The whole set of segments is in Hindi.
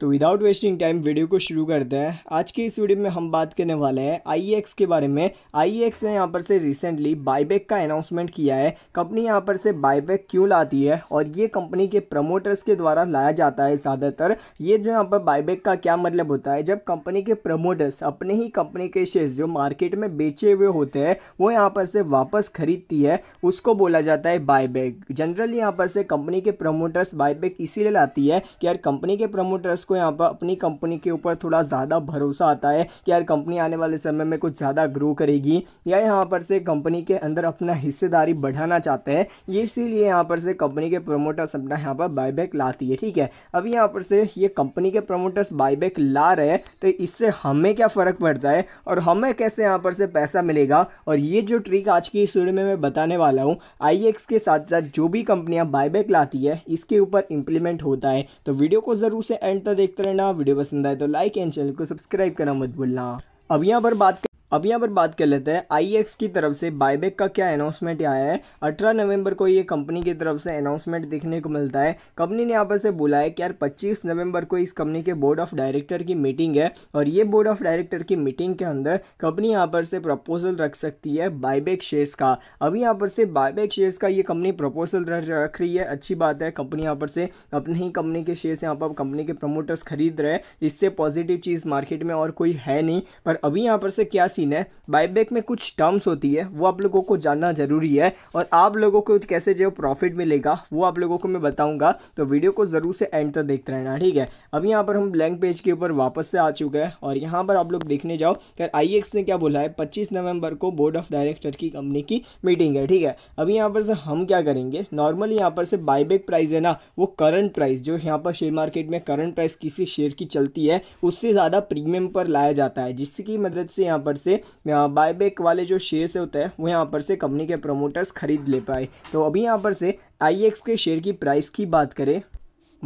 तो विदाउट वेस्टिंग टाइम वीडियो को शुरू करते हैं आज की इस वीडियो में हम बात करने वाले हैं आई e के बारे में आई e ने यहाँ पर से रिसेंटली बाईबैक का अनाउंसमेंट किया है कंपनी यहाँ पर से बाईबैक क्यों लाती है और ये कंपनी के प्रमोटर्स के द्वारा लाया जाता है ज़्यादातर ये जो यहाँ पर बाईबैक का क्या मतलब होता है जब कंपनी के प्रमोटर्स अपने ही कंपनी के शेयर्स जो मार्केट में बेचे हुए होते हैं वो यहाँ पर से वापस खरीदती है उसको बोला जाता है बाईबैक जनरली यहाँ पर से कंपनी के प्रमोटर्स बाईबैक इसीलिए लाती है कि यार कंपनी के प्रमोटर्स को यहाँ पर अपनी कंपनी के ऊपर थोड़ा ज़्यादा भरोसा आता है कि यार कंपनी आने वाले समय में कुछ ज़्यादा ग्रो करेगी या यहाँ पर से कंपनी के अंदर अपना हिस्सेदारी बढ़ाना चाहते हैं ये इसीलिए यहाँ पर से कंपनी के प्रोमोटर्स अपना यहाँ पर बायबैक लाती है ठीक है अभी यहाँ पर से ये कंपनी के प्रोमोटर्स बायबैक ला रहे हैं तो इससे हमें क्या फ़र्क पड़ता है और हमें कैसे यहाँ पर से पैसा मिलेगा और ये जो ट्रिक आज की इस वीडियो में मैं बताने वाला हूँ आई के साथ साथ जो भी कंपनियाँ बायबैक लाती है इसके ऊपर इम्प्लीमेंट होता है तो वीडियो को ज़रूर से एंड तक देखते रहना वीडियो पसंद आए तो लाइक एंड चैनल को सब्सक्राइब करना मत भूलना अब यहाँ पर बात अब यहाँ पर बात कर लेते हैं आई की तरफ से बायबैक का क्या अनाउंसमेंट आया है अठारह नवंबर को ये कंपनी की तरफ से अनाउंसमेंट देखने को मिलता है कंपनी ने यहाँ पर से है कि यार 25 नवंबर को इस कंपनी के बोर्ड ऑफ डायरेक्टर की मीटिंग है और ये बोर्ड ऑफ डायरेक्टर की मीटिंग के अंदर कंपनी यहाँ पर से प्रपोजल रख सकती है बायबैक शेयर्स का अभी यहाँ पर से बायबैक शेयर्स का ये कंपनी प्रपोजल रख रही है अच्छी बात है कंपनी यहाँ पर से अपने ही कंपनी के शेयर्स यहाँ पर कंपनी के प्रमोटर्स खरीद रहे हैं इससे पॉजिटिव चीज़ मार्केट में और कोई है नहीं पर अभी यहाँ पर से क्या सीन है बाईबैक में कुछ टर्म्स होती है वो आप लोगों को जानना ज़रूरी है और आप लोगों को कैसे जो प्रॉफिट मिलेगा वो आप लोगों को मैं बताऊंगा तो वीडियो को ज़रूर से एंड तक देखते रहना ठीक है अब यहाँ पर हम ब्लैंक पेज के ऊपर वापस से आ चुके हैं और यहाँ पर आप लोग देखने जाओ यार आई ने क्या बोला है पच्चीस नवंबर को बोर्ड ऑफ डायरेक्टर की कंपनी की मीटिंग है ठीक है अभी यहाँ पर से हम क्या करेंगे नॉर्मली यहाँ पर से बाईबैक प्राइस है ना वो करंट प्राइस जो यहाँ पर शेयर मार्केट में करंट प्राइस किसी शेयर की चलती है उससे ज़्यादा प्रीमियम पर लाया जाता है जिसकी मदद से यहाँ पर से से बायबैक वाले जो शेयर्स होता है वो यहाँ पर से कंपनी के प्रमोटर्स खरीद ले पाए तो अभी यहाँ पर से आई के शेयर की प्राइस की बात करें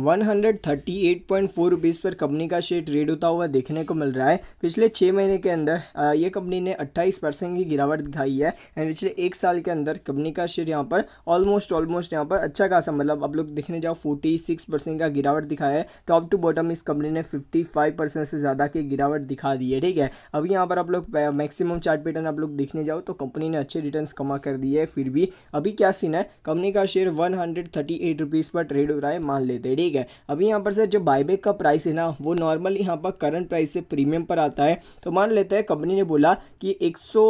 138.4 रुपीस पर कंपनी का शेयर ट्रेड होता हुआ देखने को मिल रहा है पिछले छः महीने के अंदर ये कंपनी ने 28 परसेंट की गिरावट दिखाई है एंड पिछले एक साल के अंदर कंपनी का शेयर यहाँ पर ऑलमोस्ट ऑलमोस्ट यहाँ पर अच्छा खासा मतलब आप लोग देखने जाओ 46 परसेंट का गिरावट दिखाया है टॉप टू बॉटम इस कंपनी ने फिफ्टी परसेंट से ज़्यादा की गिरावट दिखा दी है ठीक है अभी यहाँ पर आप लोग मैक्सिमम चार्ट पैटर्न आप लोग देखने जाओ तो कंपनी ने अच्छे रिटर्न कमा कर दिए फिर भी अभी क्या सीन है कंपनी का शेयर वन हंड्रेड पर ट्रेड हो रहा है मान लेते हैं ठीक है अभी यहाँ पर सर जो बाईबैक का प्राइस है ना वो नॉर्मल यहाँ पर करंट प्राइस से प्रीमियम पर आता है तो मान लेते हैं कंपनी ने बोला कि एक सौ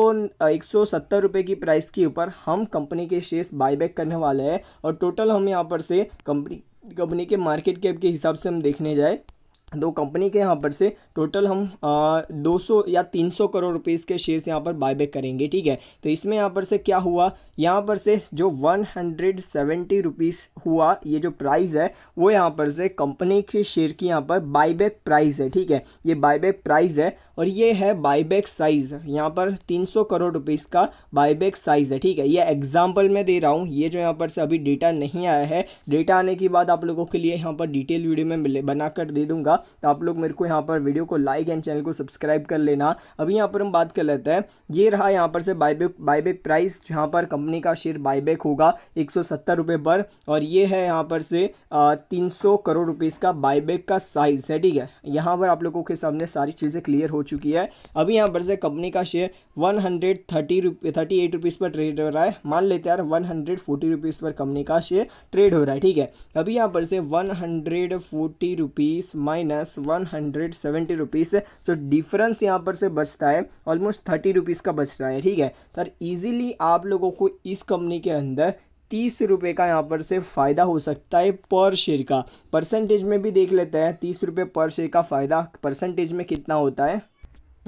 एक सत्तर की प्राइस के ऊपर हम कंपनी के शेयर्स बाईबैक करने वाले हैं और टोटल हम यहाँ पर से कंपनी कंपनी के मार्केट कैप के हिसाब से हम देखने जाए दो कंपनी के यहाँ पर से टोटल हम आ, 200 या 300 करोड़ रुपीस के शेयर्स यहाँ पर बायबैक करेंगे ठीक है तो इसमें यहाँ पर से क्या हुआ यहाँ पर से जो 170 हंड्रेड हुआ ये जो प्राइस है वो यहाँ पर से कंपनी के शेयर की यहाँ पर बायबैक प्राइस है ठीक है ये बायबैक प्राइस है और ये है बायबैक साइज़ यहाँ पर 300 करोड़ रुपीस का बायबैक साइज़ है ठीक है ये एग्जाम्पल मैं दे रहा हूँ ये जो यहाँ पर से अभी डेटा नहीं आया है डेटा आने के बाद आप लोगों के लिए यहाँ पर डिटेल वीडियो में बना कर दे दूँगा तो आप लोग मेरे को यहाँ पर वीडियो को लाइक एंड चैनल को सब्सक्राइब कर लेना अभी यहाँ पर हम बात कर लेते हैं ये रहा यहाँ पर से बाईबैक बाईबैक प्राइस यहाँ पर कंपनी का शेयर बाईबैक होगा एक रुपए पर और ये है यहाँ पर से तीन करोड़ रुपीज़ का बाईबैक का साइज़ है ठीक है यहाँ पर आप लोगों के सामने सारी चीज़ें क्लियर हो चुकी है अभी यहाँ पर से कंपनी का शेयर वन हंड्रेड थर्टी पर ट्रेड हो रहा है मान लेते यार वन हंड्रेड पर कंपनी का शेयर ट्रेड हो रहा है ठीक है अभी यहाँ पर से one hundred forty rupees minus minus one hundred seventy rupees जो डिफरेंस यहाँ पर से बचता है ऑलमोस्ट थर्टी रुपीज़ का बचता है ठीक है सर तो इजीली आप लोगों को इस कंपनी के अंदर तीस रुपये का यहाँ पर से फ़ायदा हो सकता है पर शेयर का परसेंटेज में भी देख लेते हैं तीस रुपये पर शेयर का फ़ायदा परसेंटेज में कितना होता है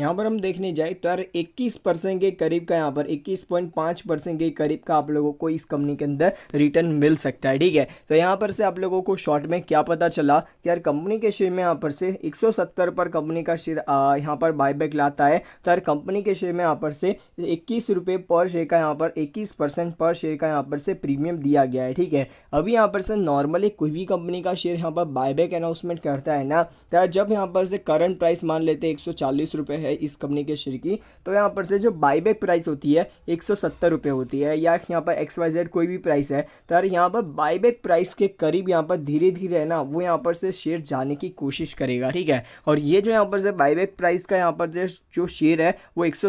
यहाँ पर हम देखने जाए तो यार 21 परसेंट के करीब का यहाँ पर 21.5 परसेंट के करीब का आप लोगों को इस कंपनी के अंदर रिटर्न मिल सकता है ठीक है तो यहाँ पर से आप लोगों को शॉर्ट में क्या पता चला कि यार कंपनी के शेयर में यहाँ पर से 170 पर कंपनी का शेयर यहाँ पर बायबैक लाता है तो यार कंपनी के शेयर में यहाँ पर से इक्कीस पर शेयर का यहाँ पर इक्कीस पर शेयर का यहाँ पर से प्रीमियम दिया गया है ठीक है अभी यहाँ पर से नॉर्मली कोई भी कंपनी का शेयर यहाँ पर बायबैक अनाउंसमेंट करता है ना तो जब यहाँ पर से करंट प्राइस मान लेते हैं एक है है इस कंपनी के शेयर की तो यहाँ पर से जो बाईबैक प्राइस होती है एक सौ होती है या यहाँ पर एक्स वाई जेड कोई भी प्राइस है तो यार यहाँ पर बाईबैक प्राइस के करीब यहाँ पर धीरे धीरे है ना वो यहाँ पर से शेयर जाने की कोशिश करेगा ठीक है और ये जो यहाँ पर से बाईबैक प्राइस का यहाँ पर जो शेयर है वो एक सौ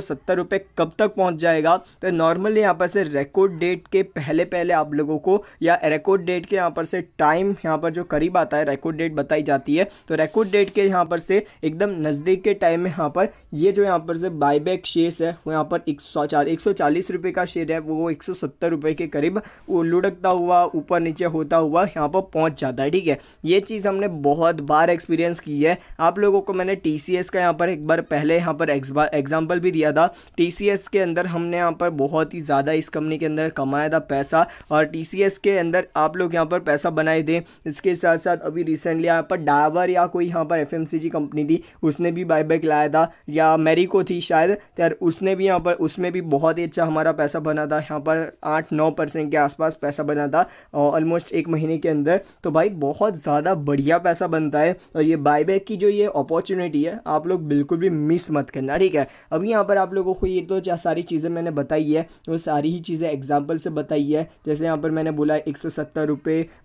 कब तक पहुँच जाएगा तो नॉर्मली यहाँ पर से रिकॉर्ड डेट के पहले पहले आप लोगों को या रिकॉर्ड डेट के यहाँ पर से टाइम यहाँ पर जो करीब आता है रिकॉर्ड डेट बताई जाती है तो रिकॉर्ड डेट के यहाँ पर से एकदम नज़दीक के टाइम में यहाँ पर ये जो यहाँ पर से बाईबैक शेयर्स है वो यहाँ पर एक सौ चार एक सौ चालीस रुपये का शेयर है वो एक सौ सत्तर रुपये के करीब वो लुढ़कता हुआ ऊपर नीचे होता हुआ यहाँ पर पहुँच जाता है ठीक है ये चीज़ हमने बहुत बार एक्सपीरियंस की है आप लोगों को मैंने टी का यहाँ पर एक बार पहले यहाँ पर एग्जाम्पल भी दिया था टी के अंदर हमने यहाँ पर बहुत ही ज़्यादा इस कंपनी के अंदर कमाया था पैसा और टी के अंदर आप लोग यहाँ पर पैसा बनाए थे इसके साथ साथ अभी रिसेंटली यहाँ पर डाबर या कोई यहाँ पर एफ कंपनी थी उसने भी बाईबैक लाया था या मेरी को थी शायद तो यार उसने भी यहाँ पर उसमें भी बहुत ही अच्छा हमारा पैसा बना था यहाँ पर आठ नौ परसेंट के आसपास पैसा बना था ऑलमोस्ट एक महीने के अंदर तो भाई बहुत ज़्यादा बढ़िया पैसा बनता है और ये बायबैक की जो ये अपॉर्चुनिटी है आप लोग बिल्कुल भी मिस मत करना ठीक है अभी यहाँ पर आप लोगों को ये तो सारी चीज़ें मैंने बताई है वो सारी ही चीज़ें एग्जाम्पल से बताई है जैसे यहाँ पर मैंने बोला एक सौ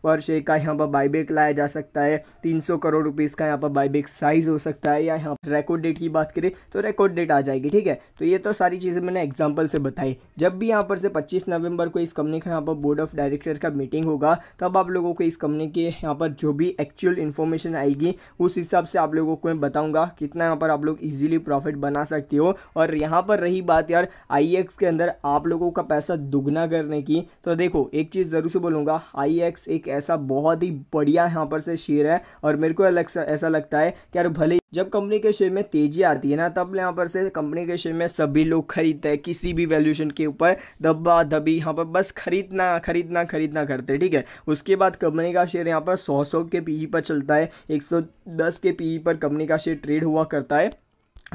पर शेयर का यहाँ पर बायबैक लाया जा सकता है तीन सौ करोड़ रुपीज़ का यहाँ पर बायबैक साइज़ हो सकता है या यहाँ पर रेकॉर्ड डेट की बात करें तो रिकॉर्ड डेट आ जाएगी ठीक है तो ये तो सारी चीज़ें मैंने एग्जाम्पल से बताई जब भी यहाँ पर से पच्चीस नवंबर को इस कंपनी का यहाँ पर बोर्ड ऑफ डायरेक्टर का मीटिंग होगा तब आप लोगों को इस कंपनी के यहाँ पर जो भी एक्चुअल इन्फॉर्मेशन आएगी उस हिसाब से आप लोगों को मैं बताऊँगा कितना यहाँ पर आप लोग ईजिली प्रॉफिट बना सकते हो और यहाँ पर रही बात यार आई के अंदर आप लोगों का पैसा दुगना करने की तो देखो एक चीज़ ज़रूर से बोलूँगा आई एक ऐसा बहुत ही बढ़िया यहाँ पर से शेयर है और मेरे को ऐसा लगता है कि यार भले जब कंपनी के शेयर में तेजी आती है ना तब यहाँ पर से कंपनी के शेयर में सभी लोग खरीदते हैं किसी भी वैल्यूशन के ऊपर दबा दबी यहाँ पर बस खरीदना खरीदना खरीदना करते हैं ठीक है उसके बाद कंपनी का शेयर यहाँ पर सौ सौ के पी e पर चलता है एक सौ दस के पी e पर कंपनी का शेयर ट्रेड हुआ करता है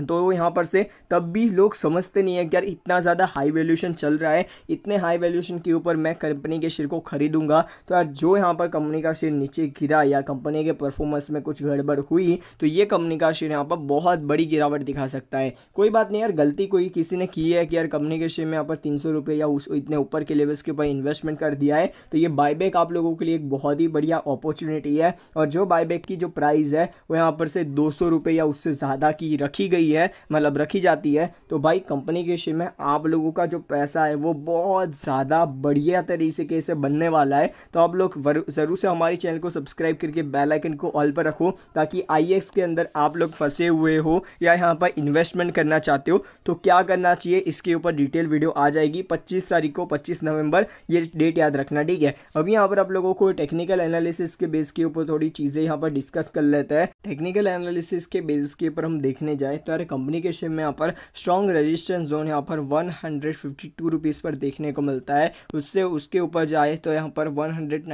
तो यहाँ पर से तब भी लोग समझते नहीं है कि यार इतना ज़्यादा हाई वैल्यूशन चल रहा है इतने हाई वैल्यूशन के ऊपर मैं कंपनी के शेयर को खरीदूंगा तो यार जो यहाँ पर कंपनी का शेयर नीचे गिरा या कंपनी के परफॉर्मेंस में कुछ गड़बड़ हुई तो ये कंपनी का शेयर यहाँ पर बहुत बड़ी गिरावट दिखा सकता है कोई बात नहीं यार गलती कोई किसी ने की है कि यार कंपनी के शेयर में यहाँ पर तीन सौ या उस इतने ऊपर के लेवल्स के ऊपर इन्वेस्टमेंट कर दिया है तो ये बायबैक आप लोगों के लिए एक बहुत ही बढ़िया अपॉर्चुनिटी है और जो बायबैक की जो प्राइस है वो यहाँ पर से दो या उससे ज़्यादा की रखी गई गई है मतलब रखी जाती है तो भाई कंपनी के शेयर में आप लोगों का जो पैसा है वो बहुत ज़्यादा बढ़िया तरीके से बनने वाला है तो आप लोग ज़रूर से हमारे चैनल को सब्सक्राइब करके बेलाइकन को ऑल पर रखो ताकि आई के अंदर आप लोग फंसे हुए हो या यहाँ पर इन्वेस्टमेंट करना चाहते हो तो क्या करना चाहिए इसके ऊपर डिटेल वीडियो आ जाएगी पच्चीस तारीख को पच्चीस नवंबर ये डेट याद रखना ठीक है अभी यहाँ पर आप लोगों को टेक्निकल एनालिसिस के बेस के ऊपर थोड़ी चीज़ें यहाँ पर डिस्कस कर लेते हैं टेक्निकल एनालिसिस के बेस के ऊपर हम देखने जाए तो और कंपनी के शेयर में यहाँ पर स्ट्रॉन्ग रजिस्टेंस जोन यहाँ पर वन हंड्रेड पर देखने को मिलता है उससे उसके ऊपर जाए तो यहाँ पर वन हंड्रेड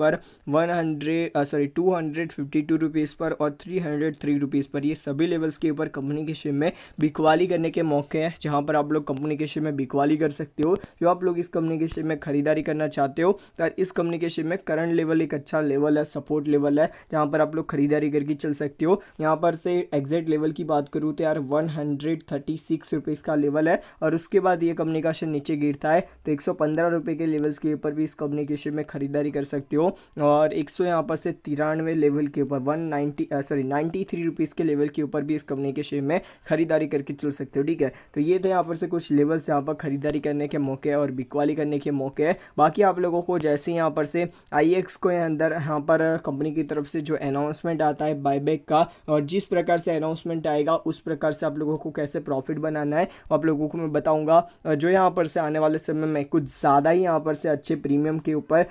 पर वन सॉरी टू हंड्रेड पर और थ्री हंड्रेड पर ये सभी लेवल्स के ऊपर कंपनी के शेयर में बिकवाली करने के मौके हैं जहाँ पर आप लोग कंपनी के शेयर में बिकवाली कर सकते हो जो आप लोग इस कंपनी के शेयर में खरीदारी करना चाहते हो तो इस कंपनी के शेयर में करंट लेवल एक अच्छा लेवल है सपोर्ट लेवल है जहाँ पर आप लोग खरीदारी करके चल सकते हो यहाँ पर से एग्जैक्ट लेवल की की बात करूँ तो यार one hundred thirty six rupees का लेवल है और उसके बाद ये कंपनी का शेयर नीचे गिरता है तो एक सौ पंद्रह रुपये के लेवल्स के ऊपर भी इस कंपनी के शेयर में खरीदारी कर सकते हो और एक सौ यहाँ पर से तिरानवे लेवल के ऊपर one ninety sorry ninety three rupees के लेवल के ऊपर भी इस कंपनी के शेयर में खरीदारी करके चल सकते हो ठीक है तो ये तो यहाँ पर से कुछ लेवल्स यहाँ पर खरीदारी करने के मौके और बिकवाली करने के मौके है बाकी आप लोगों को जैसे यहाँ पर से आई एक्स को अंदर यहाँ पर कंपनी की तरफ से जो अनाउंसमेंट आता है बाईबैक का और जिस प्रकार से अनाउंसमेंट आया आएगा उस प्रकार से आप लोगों को कैसे प्रॉफिट बनाना है आप लोगों को मैं बताऊंगा जो यहाँ पर से आने वाले समय में कुछ ज़्यादा ही यहाँ पर से अच्छे प्रीमियम के ऊपर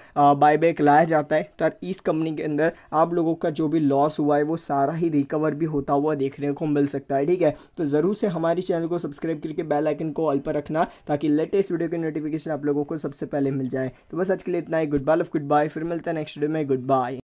बायबैक लाया जाता है तो इस कंपनी के अंदर आप लोगों का जो भी लॉस हुआ है वो सारा ही रिकवर भी होता हुआ देखने को मिल सकता है ठीक है तो ज़रूर से हमारे चैनल को सब्सक्राइब करके बेल आइकन को ऑल पर रखना ताकि लेटेस्ट वीडियो की नोटिफिकेशन आप लोगों को सबसे पहले मिल जाए तो बस आज के लिए इतना ही goodbye love goodbye फिर मिलता है नेक्स्ट वीडियो में गुड बाय